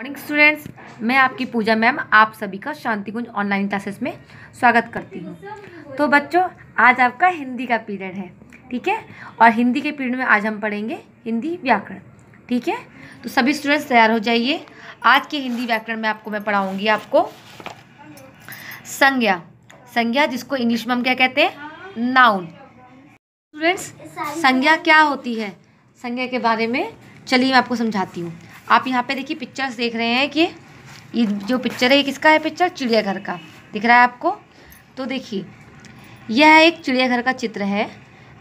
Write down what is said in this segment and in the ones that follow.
morning students मैं आपकी पूजा ma'am आप सभी का शांति कुंज ऑनलाइन क्लासेस में स्वागत करती हूँ तो बच्चों आज आपका हिंदी का पीरियड है ठीक है और हिंदी के पीरियड में आज हम पढ़ेंगे हिंदी व्याकरण ठीक है तो सभी स्टूडेंट्स तैयार हो जाइए आज के हिंदी व्याकरण में आपको मैं पढ़ाऊँगी आपको संज्ञा संज्ञा जिसको इंग्लिश में हम क्या कहते हैं नाउन स्टूडेंट्स संज्ञा क्या होती है संज्ञा के बारे में चलिए मैं आपको समझाती हूँ आप यहाँ पे देखिए पिक्चर्स देख रहे हैं कि ये जो पिक्चर है ये किसका है पिक्चर चिड़ियाघर का दिख रहा है आपको तो देखिए यह एक चिड़ियाघर का चित्र है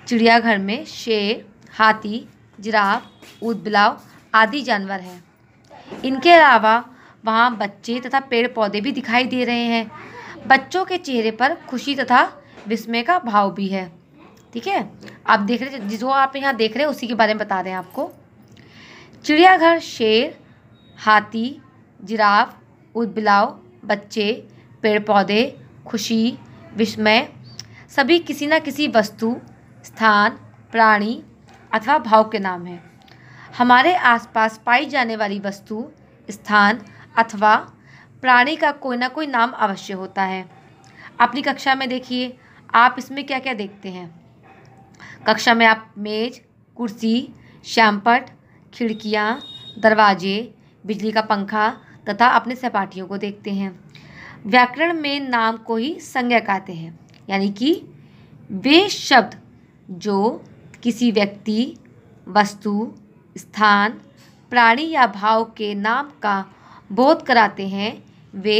चिड़ियाघर में शेर हाथी जिराफ ऊदबिलाव आदि जानवर हैं इनके अलावा वहाँ बच्चे तथा पेड़ पौधे भी दिखाई दे रहे हैं बच्चों के चेहरे पर खुशी तथा विस्मय का भाव भी है ठीक है आप देख रहे जिसको आप यहाँ देख रहे हैं उसी के बारे में बता रहे हैं आपको चिड़ियाघर शेर हाथी जिराफ उदबिलाव बच्चे पेड़ पौधे खुशी विस्मय सभी किसी न किसी वस्तु स्थान प्राणी अथवा भाव के नाम हैं हमारे आसपास पाई जाने वाली वस्तु स्थान अथवा प्राणी का कोई ना कोई नाम अवश्य होता है अपनी कक्षा में देखिए आप इसमें क्या क्या देखते हैं कक्षा में आप मेज कुर्सी श्यामपट खिड़कियाँ दरवाजे बिजली का पंखा तथा अपने सहपाठियों को देखते हैं व्याकरण में नाम को ही संज्ञा कहते हैं यानी कि वे शब्द जो किसी व्यक्ति वस्तु स्थान प्राणी या भाव के नाम का बोध कराते हैं वे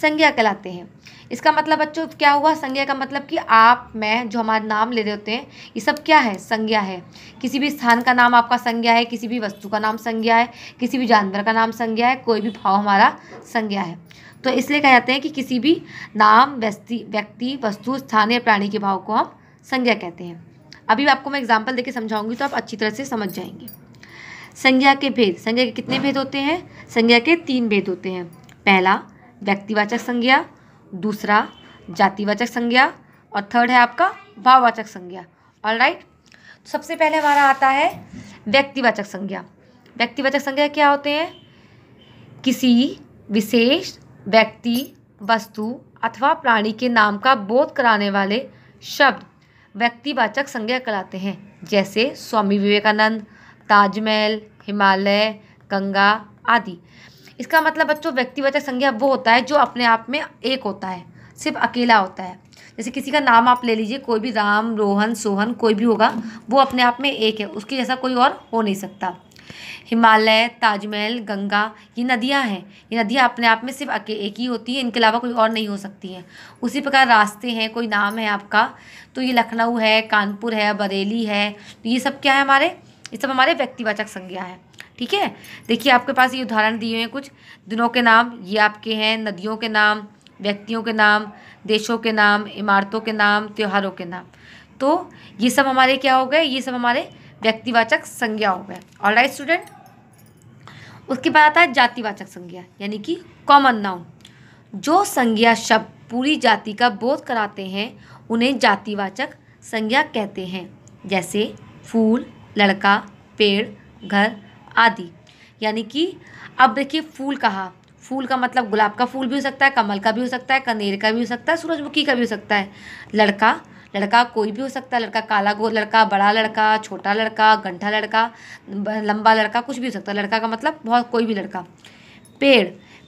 संज्ञा कहलाते हैं इसका मतलब बच्चों क्या हुआ संज्ञा का मतलब कि आप मैं जो हमारे नाम ले रहे होते हैं ये सब क्या है संज्ञा है किसी भी स्थान का नाम आपका संज्ञा है किसी भी वस्तु का नाम संज्ञा है किसी भी जानवर का नाम संज्ञा है कोई भी भाव हमारा संज्ञा है तो इसलिए कह जाते हैं कि किसी भी नाम व्यक्ति व्यक्ति वस्तु स्थान या प्राणी के भाव को हम संज्ञा कहते हैं अभी आपको मैं एग्जाम्पल देके समझाऊंगी तो आप अच्छी तरह से समझ जाएंगे संज्ञा के भेद संज्ञा के कितने भेद होते हैं संज्ञा के तीन भेद होते हैं पहला व्यक्तिवाचक संज्ञा दूसरा जातिवाचक संज्ञा और थर्ड है आपका भाववाचक संज्ञा ऑल राइट तो सबसे पहले हमारा आता है व्यक्तिवाचक संज्ञा व्यक्तिवाचक संज्ञा क्या होते हैं किसी विशेष व्यक्ति वस्तु अथवा प्राणी के नाम का बोध कराने वाले शब्द व्यक्तिवाचक संज्ञा कराते हैं जैसे स्वामी विवेकानंद ताजमहल हिमालय गंगा आदि इसका मतलब बच्चों व्यक्तिवाचक संज्ञा वो होता है जो अपने आप में एक होता है सिर्फ अकेला होता है जैसे किसी का नाम आप ले लीजिए कोई भी राम रोहन सोहन कोई भी होगा वो अपने आप में एक है उसके जैसा कोई और हो नहीं सकता हिमालय ताजमहल गंगा ये नदियाँ हैं ये नदियाँ अपने आप में सिर्फ अके एक ही होती हैं इनके अलावा कोई और नहीं हो सकती हैं उसी प्रकार रास्ते हैं कोई नाम है आपका तो ये लखनऊ है कानपुर है बरेली है तो ये सब क्या है हमारे ये सब हमारे व्यक्तिवाचक संज्ञा है ठीक है देखिए आपके पास ये उदाहरण दिए हैं कुछ दिनों के नाम ये आपके हैं नदियों के नाम व्यक्तियों के नाम देशों के नाम इमारतों के नाम त्योहारों के नाम तो ये सब हमारे क्या हो गए ये सब हमारे व्यक्तिवाचक संज्ञा हो गए ऑल राइट स्टूडेंट उसके बाद आता है जातिवाचक संज्ञा यानी कि कॉमन नाउन जो संज्ञा शब्द पूरी जाति का बोध कराते हैं उन्हें जातिवाचक संज्ञा कहते हैं जैसे फूल लड़का पेड़ घर आदि यानी कि अब देखिए फूल कहा फूल का मतलब गुलाब का फूल भी हो सकता है कमल का भी हो सकता है कनेर का भी हो सकता है सूरजमुखी का भी हो सकता है लड़का लड़का कोई भी हो सकता है लड़का काला गो लड़का बड़ा लड़का छोटा लड़का गंठा लड़का लंबा लड़का कुछ भी हो सकता है लड़का का मतलब बहुत कोई भी लड़का पेड़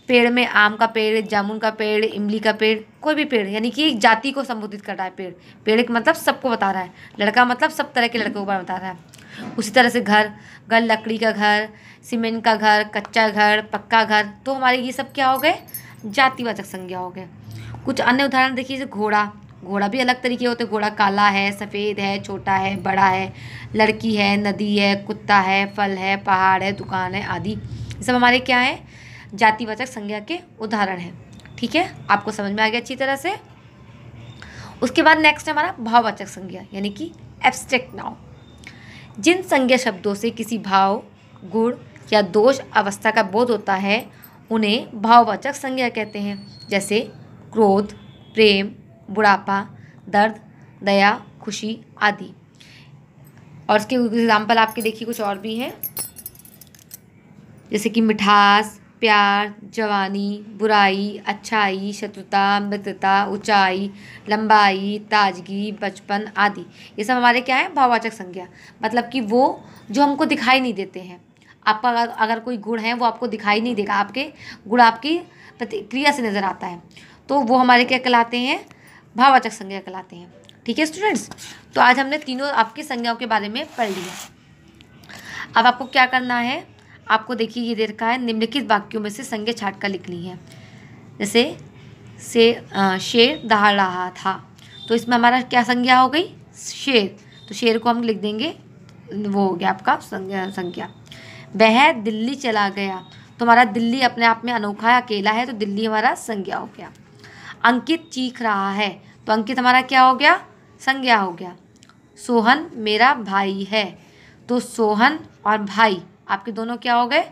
पेड़ में आम का पेड़ जामुन का पेड़ इमली का पेड़ कोई भी पेड़ यानी कि एक जाति को संबोधित कर रहा है पेड़ पेड़ एक मतलब सबको बता रहा है लड़का मतलब सब तरह के लड़कों को बता रहा है उसी तरह से घर घर लकड़ी का घर सीमेंट का घर कच्चा घर पक्का घर तो हमारे ये सब क्या हो गए जातिवाचक संज्ञा हो गए कुछ अन्य उदाहरण देखिए जैसे घोड़ा घोड़ा भी अलग तरीके होते घोड़ा काला है सफ़ेद है छोटा है बड़ा है लड़की है नदी है कुत्ता है फल है पहाड़ है दुकान है आदि ये सब हमारे क्या है जातिवाचक संज्ञा के उदाहरण हैं ठीक है आपको समझ में आ गया अच्छी तरह से उसके बाद नेक्स्ट हमारा भाववाचक संज्ञा यानी कि एब्स्ट्रैक्ट नाउ जिन संज्ञा शब्दों से किसी भाव गुण या दोष अवस्था का बोध होता है उन्हें भाववाचक संज्ञा कहते हैं जैसे क्रोध प्रेम बुढ़ापा दर्द दया खुशी आदि और इसके एग्ज़ाम्पल आपके देखिए कुछ और भी हैं जैसे कि मिठास प्यार जवानी बुराई अच्छाई शत्रुता मित्रता ऊँचाई लंबाई ताजगी बचपन आदि ये सब हमारे क्या है भाववाचक संज्ञा मतलब कि वो जो हमको दिखाई नहीं देते हैं आपका अगर, अगर कोई गुण है वो आपको दिखाई नहीं देगा आपके गुण आपकी प्रतिक्रिया से नज़र आता है तो वो हमारे क्या कहलाते हैं भाववाचक संज्ञा कहलाते हैं ठीक है स्टूडेंट्स तो आज हमने तीनों आपकी संज्ञाओं के बारे में पढ़ लिया अब आपको क्या करना है आपको देखिए ये दे रखा है निम्नलिखित वाक्यों में से संज्ञा छाट कर लिखनी है जैसे से आ, शेर दहाड़ रहा था तो इसमें हमारा क्या संज्ञा हो गई शेर तो शेर को हम लिख देंगे वो हो गया आपका संज्ञा संज्ञा वह दिल्ली चला गया तो हमारा दिल्ली अपने आप में अनोखा है अकेला है तो दिल्ली हमारा संज्ञा हो गया अंकित चीख रहा है तो अंकित हमारा क्या हो गया संज्ञा हो गया सोहन मेरा भाई है तो सोहन और भाई आपके दोनों क्या हो गए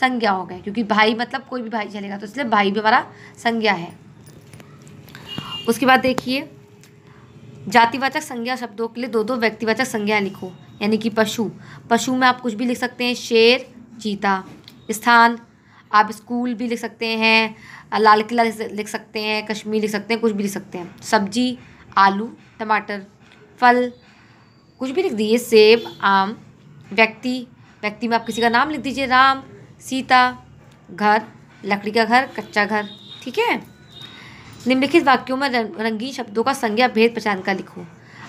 संज्ञा हो गए क्योंकि भाई मतलब कोई भी भाई चलेगा तो इसलिए भाई भी हमारा संज्ञा है उसके बाद देखिए जातिवाचक संज्ञा शब्दों के लिए दो दो व्यक्तिवाचक संज्ञा लिखो यानी कि पशु पशु में आप कुछ भी लिख सकते हैं शेर चीता स्थान आप स्कूल भी लिख सकते हैं लाल किला लिख सकते हैं कश्मीर लिख सकते हैं कुछ भी लिख सकते हैं सब्जी आलू टमाटर फल कुछ भी लिख दिए सेब आम व्यक्ति व्यक्ति में आप किसी का नाम लिख दीजिए राम सीता घर लकड़ी का घर कच्चा घर ठीक है निम्नलिखित वाक्यों में रंगीन शब्दों का संज्ञा भेद पहचान का लिखो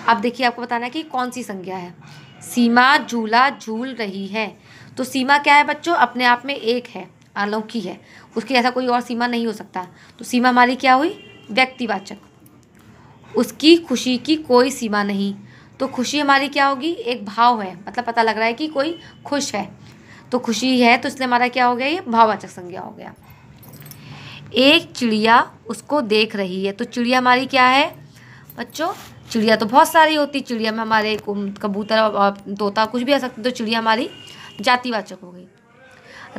अब देखिए आपको बताना है कि कौन सी संज्ञा है सीमा झूला झूल रही है तो सीमा क्या है बच्चों अपने आप में एक है अलौकी है उसकी ऐसा कोई और सीमा नहीं हो सकता तो सीमा हमारी क्या हुई व्यक्तिवाचक उसकी खुशी की कोई सीमा नहीं तो खुशी हमारी क्या होगी एक भाव है मतलब पता लग रहा है कि कोई खुश है तो खुशी है तो इसलिए हमारा क्या हो गया ये भाववाचक संज्ञा हो गया एक चिड़िया उसको देख रही है तो चिड़िया हमारी क्या है बच्चों चिड़िया तो बहुत सारी होती चिड़िया में हमारे कबूतर तोता कुछ भी आ सकते तो चिड़िया हमारी जातिवाचक हो गई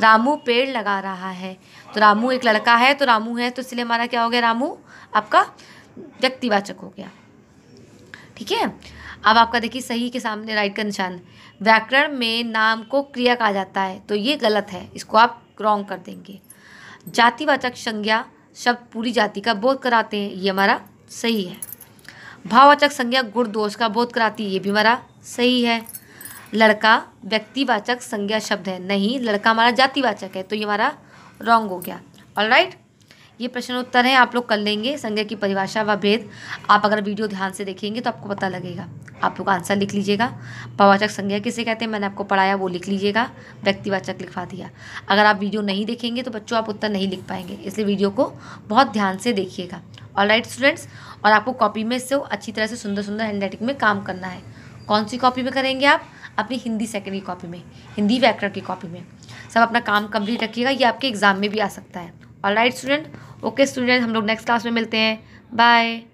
रामू पेड़ लगा रहा है तो रामू एक लड़का है तो रामू है तो इसलिए हमारा क्या हो गया रामू आपका व्यक्तिवाचक हो गया ठीक है अब आपका देखिए सही के सामने राइट का निशान व्याकरण में नाम को क्रिया कहा जाता है तो ये गलत है इसको आप रॉन्ग कर देंगे जातिवाचक संज्ञा शब्द पूरी जाति का बोध कराते हैं ये हमारा सही है भाववाचक संज्ञा गुण दोष का बोध कराती है ये भी हमारा सही है लड़का व्यक्तिवाचक संज्ञा शब्द है नहीं लड़का हमारा जातिवाचक है तो ये हमारा रॉन्ग हो गया ऑल राइट ये प्रश्न उत्तर हैं आप लोग कर लेंगे संज्ञा की परिभाषा व भेद आप अगर वीडियो ध्यान से देखेंगे तो आपको पता लगेगा आप लोग आंसर लिख लीजिएगा पवाचक संज्ञा किसे कहते हैं मैंने आपको पढ़ाया वो लिख लीजिएगा व्यक्तिवाचक लिखवा दिया अगर आप वीडियो नहीं देखेंगे तो बच्चों आप उत्तर नहीं लिख पाएंगे इसलिए वीडियो को बहुत ध्यान से देखिएगा ऑल राइट स्टूडेंट्स और आपको कॉपी में से अच्छी तरह से सुंदर सुंदर हैंडराइटिंग में काम करना है कौन सी कॉपी में करेंगे आप अपनी हिंदी सेकेंड की कॉपी में हिंदी व्याकरण की कॉपी में सब अपना काम कंप्लीट रखिएगा ये आपके एग्ज़ाम में भी आ सकता है all right student okay student हम लोग नेक्स्ट क्लास में मिलते हैं बाय